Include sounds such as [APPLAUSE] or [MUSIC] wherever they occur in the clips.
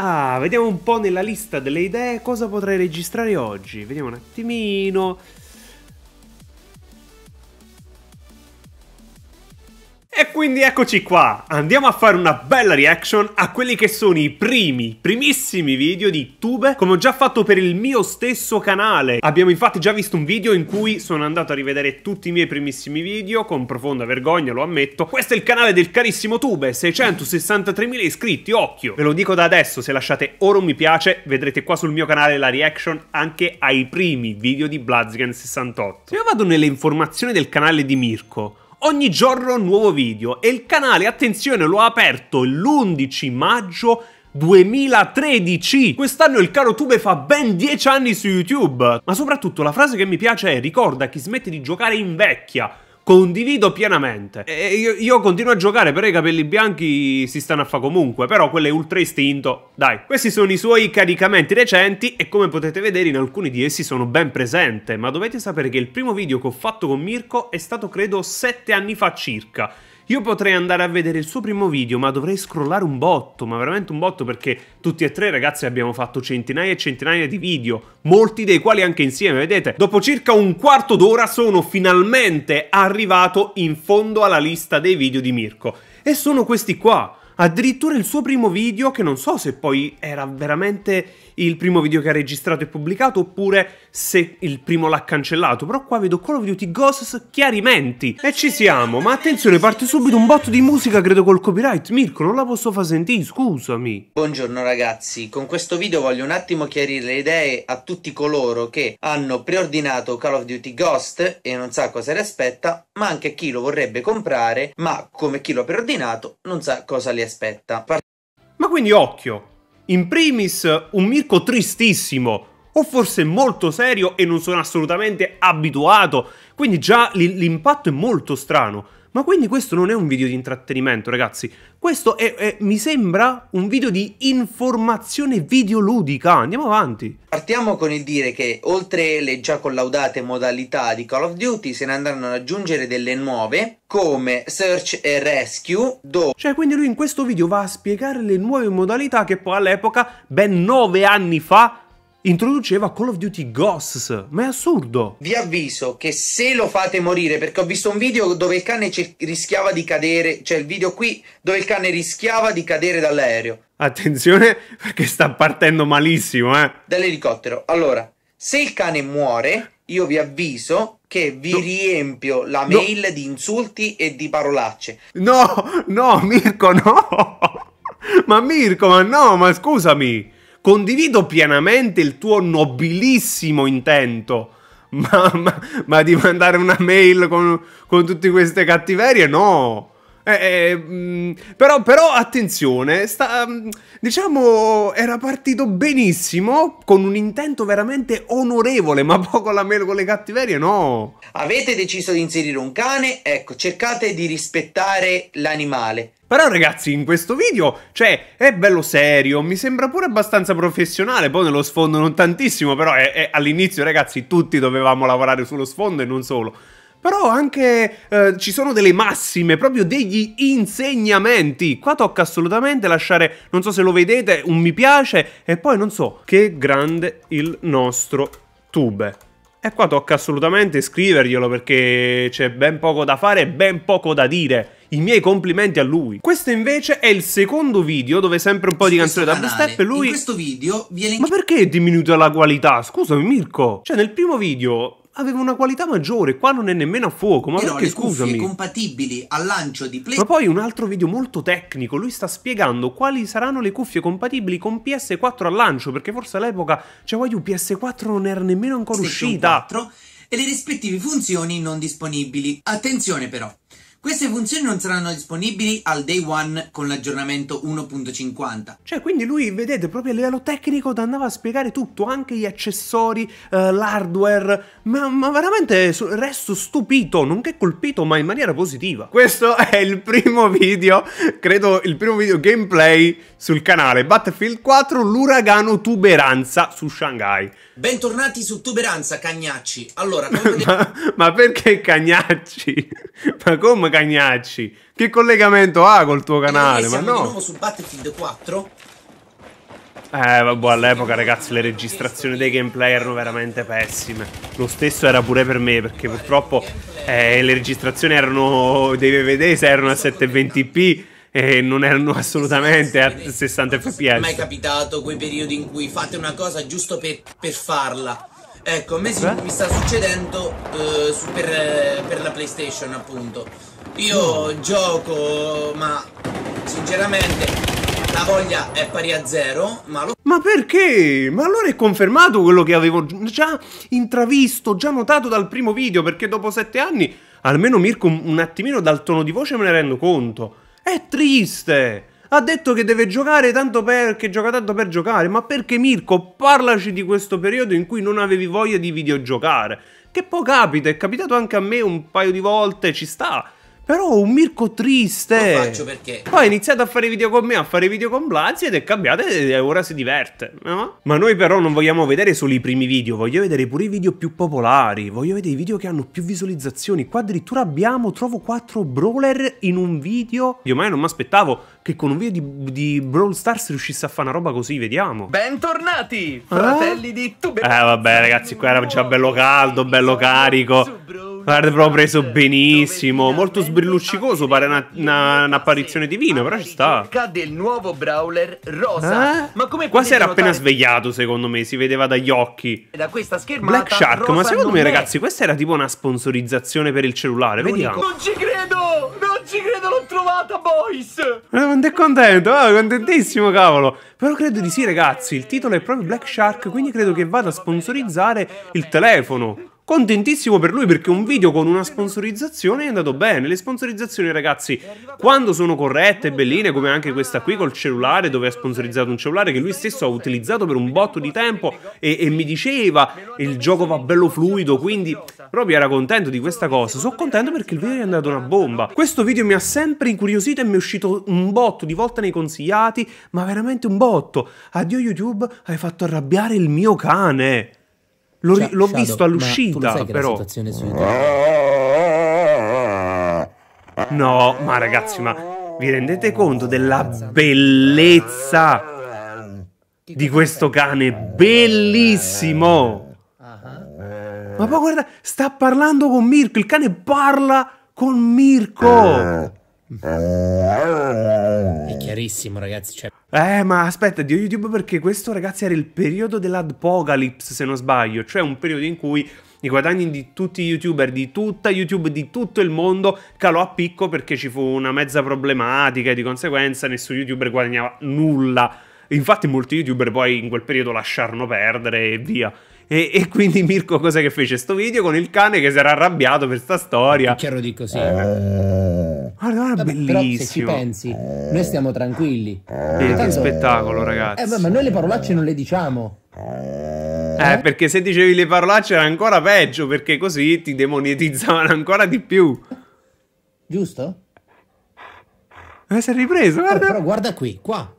Ah, vediamo un po' nella lista delle idee cosa potrei registrare oggi. Vediamo un attimino. E quindi eccoci qua, andiamo a fare una bella reaction a quelli che sono i primi, primissimi video di Tube come ho già fatto per il mio stesso canale. Abbiamo infatti già visto un video in cui sono andato a rivedere tutti i miei primissimi video, con profonda vergogna lo ammetto. Questo è il canale del carissimo Tube, 663.000 iscritti, occhio! Ve lo dico da adesso, se lasciate ora un mi piace vedrete qua sul mio canale la reaction anche ai primi video di Bloodscan 68. Se io vado nelle informazioni del canale di Mirko, Ogni giorno un nuovo video e il canale, attenzione, l'ho aperto l'11 maggio 2013! Quest'anno il caro Tube fa ben 10 anni su YouTube! Ma soprattutto la frase che mi piace è ricorda chi smette di giocare in vecchia. Condivido pienamente. E io, io continuo a giocare, però i capelli bianchi si stanno a fa comunque. Però quello è ultra istinto. Dai, questi sono i suoi caricamenti recenti e come potete vedere in alcuni di essi sono ben presente. Ma dovete sapere che il primo video che ho fatto con Mirko è stato credo 7 anni fa circa. Io potrei andare a vedere il suo primo video, ma dovrei scrollare un botto, ma veramente un botto perché tutti e tre ragazzi abbiamo fatto centinaia e centinaia di video, molti dei quali anche insieme, vedete? Dopo circa un quarto d'ora sono finalmente arrivato in fondo alla lista dei video di Mirko e sono questi qua. Addirittura il suo primo video, che non so se poi era veramente il primo video che ha registrato e pubblicato oppure se il primo l'ha cancellato. Però qua vedo Call of Duty Ghosts chiarimenti. E ci siamo, ma attenzione, parte subito un botto di musica, credo col copyright. Mirko, non la posso far sentire, scusami. Buongiorno ragazzi, con questo video voglio un attimo chiarire le idee a tutti coloro che hanno preordinato Call of Duty Ghost e non sa cosa li aspetta, ma anche chi lo vorrebbe comprare, ma come chi lo ha preordinato non sa cosa li aspetta. Par ma quindi occhio, in primis un Mirko tristissimo, o forse molto serio e non sono assolutamente abituato, quindi già l'impatto è molto strano. Ma quindi questo non è un video di intrattenimento, ragazzi. Questo è, è, mi sembra un video di informazione videoludica. Andiamo avanti. Partiamo con il dire che oltre le già collaudate modalità di Call of Duty se ne andranno ad aggiungere delle nuove come Search e Rescue. Do- Cioè, quindi lui in questo video va a spiegare le nuove modalità che poi all'epoca, ben nove anni fa, introduceva Call of Duty Ghosts. Ma è assurdo! Vi avviso che se lo fate morire, perché ho visto un video dove il cane rischiava di cadere, cioè il video qui dove il cane rischiava di cadere dall'aereo. Attenzione perché sta partendo malissimo, eh. Dall'elicottero. Allora, se il cane muore, io vi avviso che vi no. riempio la no. mail di insulti e di parolacce. No, no, Mirko, no! [LAUGHS] ma Mirko, ma no, ma scusami! Condivido pienamente il tuo nobilissimo intento, [LAUGHS] ma, ma, ma di mandare una mail con, con tutte queste cattiverie, no. Eh, eh, mm, però, però, attenzione, sta, mm, diciamo, era partito benissimo con un intento veramente onorevole, ma poco la meno con le cattiverie, no. Avete deciso di inserire un cane? Ecco, cercate di rispettare l'animale. Però ragazzi, in questo video, cioè, è bello serio, mi sembra pure abbastanza professionale, poi nello sfondo non tantissimo, però è, eh, è, eh, all'inizio ragazzi tutti dovevamo lavorare sullo sfondo e non solo. Però anche eh, ci sono delle massime, proprio degli insegnamenti. Qua tocca assolutamente lasciare, non so se lo vedete, un mi piace e poi non so, che grande il nostro tube. E qua tocca assolutamente scriverglielo perché c'è ben poco da fare e ben poco da dire. I miei complimenti a lui. Questo invece è il secondo video dove sempre un po' di canzone da dubstep e lui... In questo video viene... Ma perché è diminuita la qualità? Scusami Mirko. Cioè nel primo video aveva una qualità maggiore, qua non è nemmeno a fuoco, ma Però perché le scusami? compatibili al lancio di PlayStation... Ma poi un altro video molto tecnico, lui sta spiegando quali saranno le cuffie compatibili con PS4 al lancio, perché forse all'epoca, cioè voglio, PS4 non era nemmeno ancora uscita. 4, e le rispettive funzioni non disponibili. Attenzione però, queste funzioni non saranno disponibili al day one con l'aggiornamento 1.50. Cioè, quindi lui, vedete, proprio a livello tecnico andava a spiegare tutto, anche gli accessori, eh, l'hardware, ma, ma, veramente resto stupito, nonché colpito, ma in maniera positiva. Questo [LAUGHS] è il primo video, credo il primo video gameplay sul canale Battlefield 4, l'uragano tuberanza su Shanghai. Bentornati su Tuberanza, cagnacci. Allora, [LAUGHS] come... ma, ma perché cagnacci? [LAUGHS] ma come come Cagnacci. Che collegamento ha col tuo canale? Ma no. di su Battlefield 4. Eh, vabbè, all'epoca, ragazzi, le registrazioni dei gameplay erano veramente pessime. Lo stesso era pure per me, perché purtroppo eh, le registrazioni erano dei VVD, erano a 720p e non erano assolutamente a 60 fps. Non è mai capitato quei periodi in cui fate una cosa giusto per, per farla. Ecco, a me si, eh? mi sta succedendo eh, su per, eh, per la PlayStation, appunto. Io gioco, ma sinceramente la voglia è pari a zero, ma lo... Ma perché? Ma allora è confermato quello che avevo già intravisto, già notato dal primo video, perché dopo sette anni, almeno Mirko un attimino dal tono di voce me ne rendo conto. È triste! Ha detto che deve giocare tanto per... che gioca tanto per giocare, ma perché Mirko? Parlaci di questo periodo in cui non avevi voglia di videogiocare. Che poi capita, è capitato anche a me un paio di volte, ci sta però un Mirko triste. Lo faccio perché. Poi ha iniziato a fare video con me, a fare video con Blazzi ed è cambiato e ora si diverte. No? Ma noi però non vogliamo vedere solo i primi video, voglio vedere pure i video più popolari, voglio vedere i video che hanno più visualizzazioni. Qua addirittura abbiamo, trovo 4 brawler in un video. Io mai non mi aspettavo che con un video di, di, Brawl Stars riuscisse a fare una roba così, vediamo. Bentornati, eh? fratelli eh? di Tube. Eh vabbè ragazzi, qua era già bello caldo, bello carico. Guarda, però preso benissimo. Molto sbrilluccicoso, pare una, una, un'apparizione divina, però ci sta. del nuovo brawler rosa. Eh? Ma come Quasi era appena svegliato, secondo me, si vedeva dagli occhi. Da questa schermata Black Shark, ma secondo me, è. ragazzi, questa era tipo una sponsorizzazione per il cellulare. L'unico. Vediamo. Non ci credo! Non ci credo, l'ho trovata, boys! Ma quanto è contento, ah, contentissimo, cavolo. Però credo di sì, ragazzi, il titolo è proprio Black Shark, quindi credo che vada a sponsorizzare il telefono contentissimo per lui perché un video con una sponsorizzazione è andato bene. Le sponsorizzazioni, ragazzi, quando sono corrette e belline, come anche questa qui col cellulare, dove ha sponsorizzato un cellulare che lui stesso ha utilizzato per un botto di tempo e, e mi diceva il gioco va bello fluido, quindi proprio era contento di questa cosa. Sono contento perché il video è andato una bomba. Questo video mi ha sempre incuriosito e mi è uscito un botto di volta nei consigliati, ma veramente un botto. Addio YouTube, hai fatto arrabbiare il mio cane. L'ho, cioè, l'ho Shadow, visto all'uscita, ma però. no, ma ragazzi, ma vi rendete conto della bellezza di questo cane? Bellissimo! Eh. Ma poi guarda, sta parlando con Mirko, il cane parla con Mirko! Eh. È eh. chiarissimo, ragazzi. Cioè... Eh, ma aspetta, Dio YouTube perché questo, ragazzi, era il periodo dell'adpocalypse, se non sbaglio. Cioè un periodo in cui i guadagni di tutti i youtuber, di tutta YouTube, di tutto il mondo calò a picco perché ci fu una mezza problematica e di conseguenza nessun youtuber guadagnava nulla. Infatti molti youtuber poi in quel periodo lasciarono perdere e via. E, e quindi Mirko cos'è che fece? Sto video con il cane che si era arrabbiato per sta storia. È Chiaro di così. Eh guarda, ah, guarda Vabbè, bellissimo. Però se ci pensi, eh. noi stiamo tranquilli. Che, eh. che spettacolo, ragazzi. Eh, ma noi le parolacce non le diciamo. Eh, eh, perché se dicevi le parolacce era ancora peggio, perché così ti demonetizzavano ancora di più. Giusto? Eh, si è ripreso, guarda. Però, però guarda qui, qua.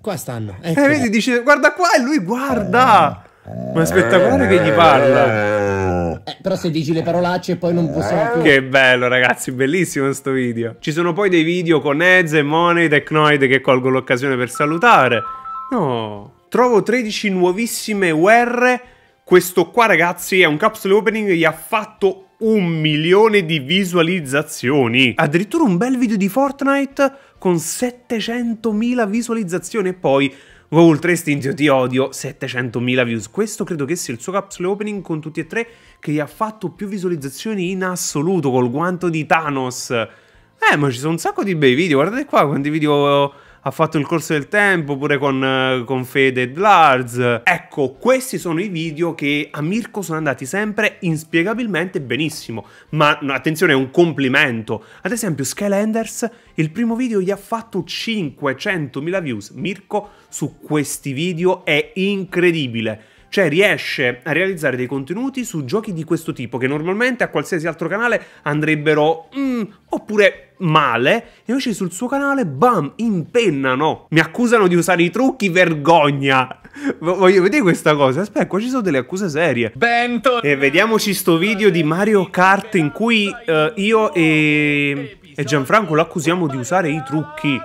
Qua stanno. Ecco. Eh, vedi, dice guarda qua e lui guarda. Eh. Ma è spettacolare che gli parla. Eh. Eh, però se dici le parolacce e poi non possiamo eh. più. Che bello, ragazzi, bellissimo questo video. Ci sono poi dei video con Eze, Money, Technoid che colgo l'occasione per salutare. No. Trovo 13 nuovissime UR. Questo qua, ragazzi, è un capsule opening gli ha fatto un milione di visualizzazioni. Addirittura un bel video di Fortnite con 700.000 visualizzazioni e poi oltre 3 Stingio ti odio, 700.000 views. Questo credo che sia il suo capsule opening con tutti e tre che gli ha fatto più visualizzazioni in assoluto col guanto di Thanos. Eh, ma ci sono un sacco di bei video, guardate qua quanti video ha fatto il corso del tempo, pure con, eh, con Fede e Lars. Ecco, questi sono i video che a Mirko sono andati sempre inspiegabilmente benissimo, ma attenzione, è un complimento. Ad esempio, Skylanders, il primo video gli ha fatto 500.000 views. Mirko su questi video è incredibile. Cioè riesce a realizzare dei contenuti su giochi di questo tipo che normalmente a qualsiasi altro canale andrebbero mm, oppure male e invece sul suo canale bam impennano. Mi accusano di usare i trucchi, vergogna. Voglio vedere questa cosa. Aspetta, qua ci sono delle accuse serie. Bento. E vediamoci sto video di Mario Kart in cui uh, io e... e Gianfranco lo accusiamo di usare i trucchi.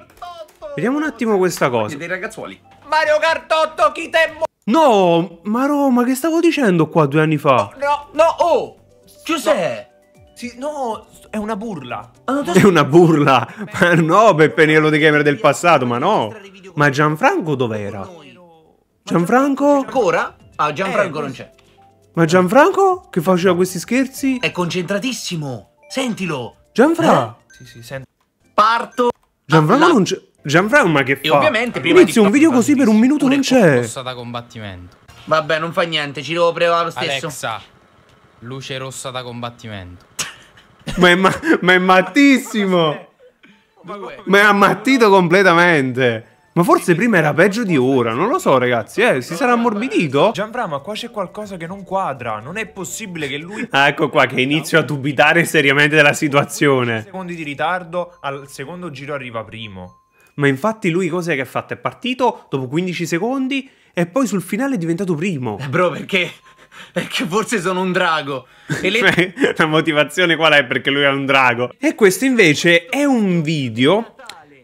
Vediamo un attimo questa cosa. Dei ragazzuoli. Mario Kart 8 chi te No, ma Roma, che stavo dicendo qua due anni fa? No, no, oh, Giuseppe. No. Sì, no, è una burla. Ah, è una burla. [LAUGHS] Ma no, Beppe Nero di Gamer del passato, ma no. Ma Gianfranco dov'era? Gianfranco? Ancora? Ah, Gianfranco eh. non c'è. Ma Gianfranco che faceva questi scherzi? È concentratissimo. Sentilo. Gianfranco? Eh? Sì, sì, sento. Parto. Gianfranco non c'è. Gianfranco, ma che e fa? E ovviamente prima Inizio un video così per un minuto non c'è. Rossa da combattimento. Vabbè, non fa niente, ci devo provare lo stesso. Alexa, luce rossa da combattimento. ma, è ma, ma è mattissimo. ma, è ammattito completamente. Ma forse prima era peggio di ora, non lo so ragazzi, eh, si sarà ammorbidito? Gianfra, ma qua c'è qualcosa che non quadra, non è possibile che lui... Ah, ecco qua che inizio a dubitare seriamente della situazione. secondi di ritardo, al secondo giro arriva primo. Ma infatti lui cos'è che ha fatto? È partito dopo 15 secondi e poi sul finale è diventato primo. Eh bro, perché? Perché forse sono un drago. E le... [LAUGHS] La motivazione qual è? Perché lui è un drago. E questo invece è un video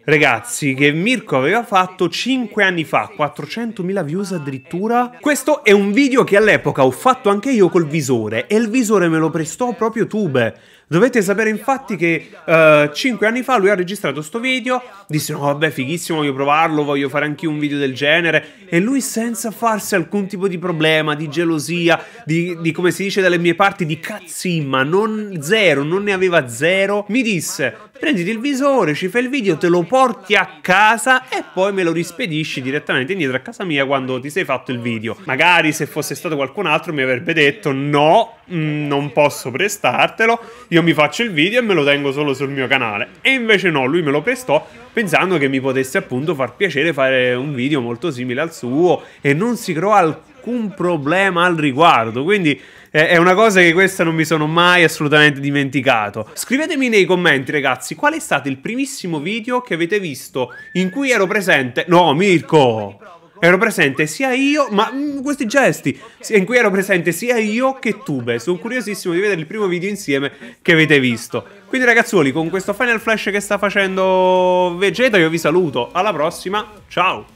ragazzi, che Mirko aveva fatto 5 anni fa, 400.000 views addirittura. Questo è un video che all'epoca ho fatto anche io col visore e il visore me lo prestò proprio Tube. Dovete sapere infatti che uh, eh, 5 anni fa lui ha registrato questo video, disse no vabbè fighissimo voglio provarlo, voglio fare anche un video del genere e lui senza farsi alcun tipo di problema, di gelosia, di, di come si dice dalle mie parti, di cazzimma, non zero, non ne aveva zero, mi disse prenditi il visore, ci fai il video, te lo porti a casa e poi me lo rispedisci direttamente indietro a casa mia quando ti sei fatto il video. Magari se fosse stato qualcun altro mi avrebbe detto no, mm, non posso prestartelo, io io mi faccio il video e me lo tengo solo sul mio canale. E invece no, lui me lo prestò pensando che mi potesse appunto far piacere fare un video molto simile al suo e non si creò alcun problema al riguardo. Quindi eh, è una cosa che questa non mi sono mai assolutamente dimenticato. Scrivetemi nei commenti ragazzi qual è stato il primissimo video che avete visto in cui ero presente. No, Mirko! ero presente sia io, ma mh, mm, questi gesti, in cui ero presente sia io che Tube. Sono curiosissimo di vedere il primo video insieme che avete visto. Quindi ragazzuoli, con questo Final Flash che sta facendo Vegeta io vi saluto. Alla prossima, ciao!